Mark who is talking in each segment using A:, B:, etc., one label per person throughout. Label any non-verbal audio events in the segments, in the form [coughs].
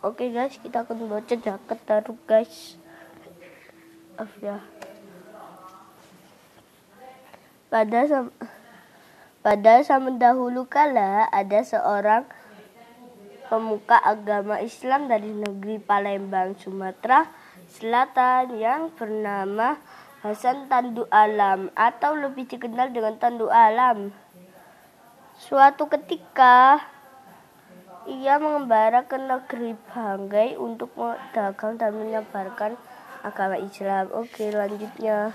A: Oke okay guys, kita akan baca jaket baru guys. Maaf ya. Pada sama pada zaman dahulu kala ada seorang pemuka agama Islam dari negeri Palembang, Sumatera Selatan yang bernama Hasan Tandu Alam atau lebih dikenal dengan Tandu Alam. Suatu ketika ia mengembara ke negeri Banggai untuk dagang dan menyebarkan agama Islam. Oke, lanjutnya.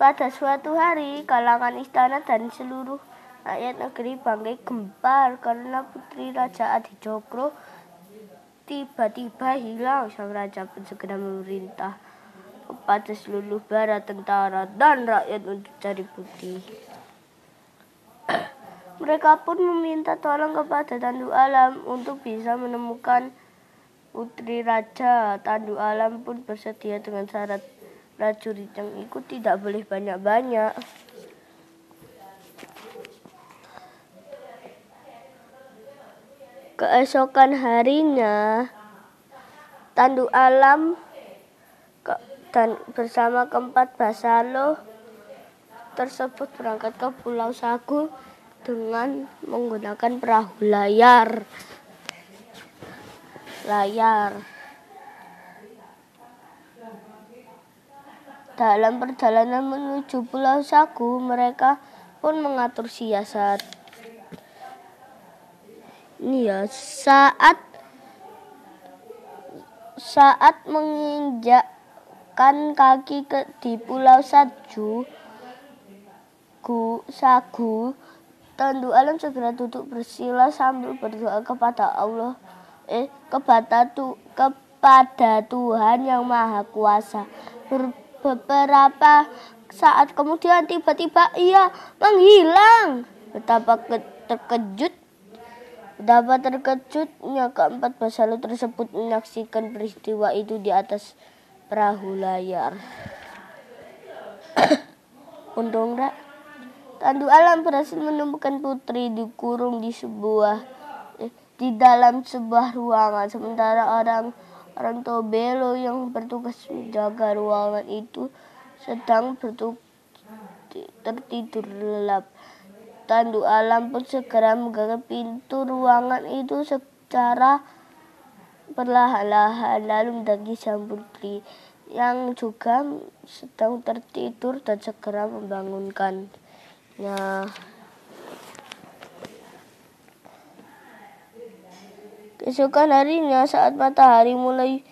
A: Pada suatu hari, kalangan istana dan seluruh rakyat negeri Banggai gempar karena putri Raja Adi Jokro tiba-tiba hilang. Sang raja pun segera memerintah kepada seluruh barat tentara dan rakyat untuk cari putih. Mereka pun meminta tolong kepada Tandu Alam untuk bisa menemukan putri raja. Tandu Alam pun bersedia dengan syarat prajurit yang ikut tidak boleh banyak-banyak. Keesokan harinya, Tandu Alam ke, dan bersama keempat Basalo tersebut berangkat ke Pulau Sagu dengan menggunakan perahu layar. Layar. Dalam perjalanan menuju Pulau Sagu, mereka pun mengatur siasat. Ini ya, saat saat menginjakkan kaki ke di Pulau sagu, Sagu, Tandu alam segera duduk bersila sambil berdoa kepada Allah, eh kepada tu, kepada Tuhan yang Maha Kuasa. beberapa saat kemudian tiba-tiba ia menghilang. Betapa terkejut Betapa terkejutnya keempat basalu tersebut menyaksikan peristiwa itu di atas perahu layar. [coughs] Untung, Tandu Alam berhasil menemukan putri dikurung di sebuah eh, di dalam sebuah ruangan sementara orang orang Tobelo yang bertugas menjaga ruangan itu sedang bertugas tertidur lelap. Tandu Alam pun segera menggapai pintu ruangan itu secara perlahan-lahan lalu mendaki sang putri yang juga sedang tertidur dan segera membangunkan ya Keesokan harinya saat matahari mulai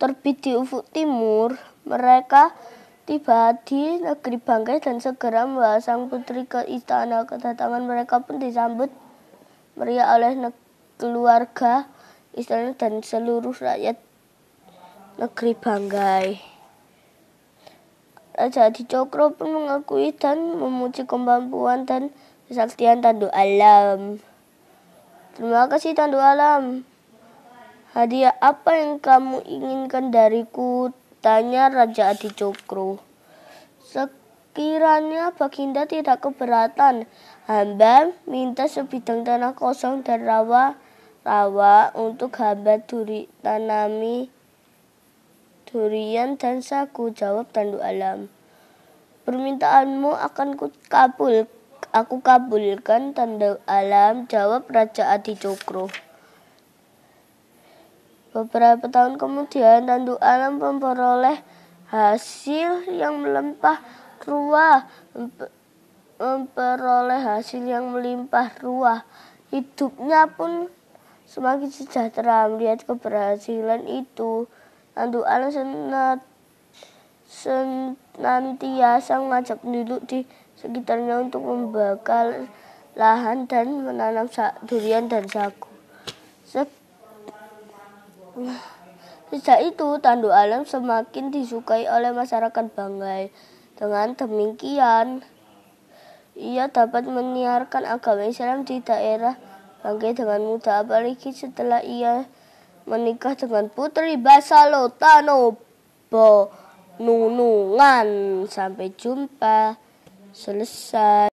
A: terbit di ufuk timur, mereka tiba di negeri Bangkai dan segera membawa sang putri ke istana. Kedatangan mereka pun disambut meriah oleh keluarga, istana dan seluruh rakyat negeri Bangkai. Raja Adi Cokro pun mengakui dan memuji kemampuan dan kesaktian Tandu Alam. Terima kasih Tandu Alam. Hadiah apa yang kamu inginkan dariku? Tanya Raja Adi Cokro. Sekiranya Baginda tidak keberatan, hamba minta sebidang tanah kosong dan rawa-rawa untuk hamba duri tanami Durian dan sagu, jawab Tandu Alam. Permintaanmu akan ku kabul, aku kabulkan Tandu Alam, jawab Raja Adi Cokro. Beberapa tahun kemudian, Tandu Alam memperoleh hasil yang melempah ruah, memperoleh hasil yang melimpah ruah. Hidupnya pun semakin sejahtera melihat keberhasilan itu. Anduan senat senantiasa ngajak penduduk di sekitarnya untuk membakar lahan dan menanam durian dan sagu. Sejak itu, Tandu Alam semakin disukai oleh masyarakat Banggai. Dengan demikian, ia dapat menyiarkan agama Islam di daerah Banggai dengan mudah, apalagi setelah ia menikah dengan Putri Basalotano Nunungan Sampai jumpa. Selesai.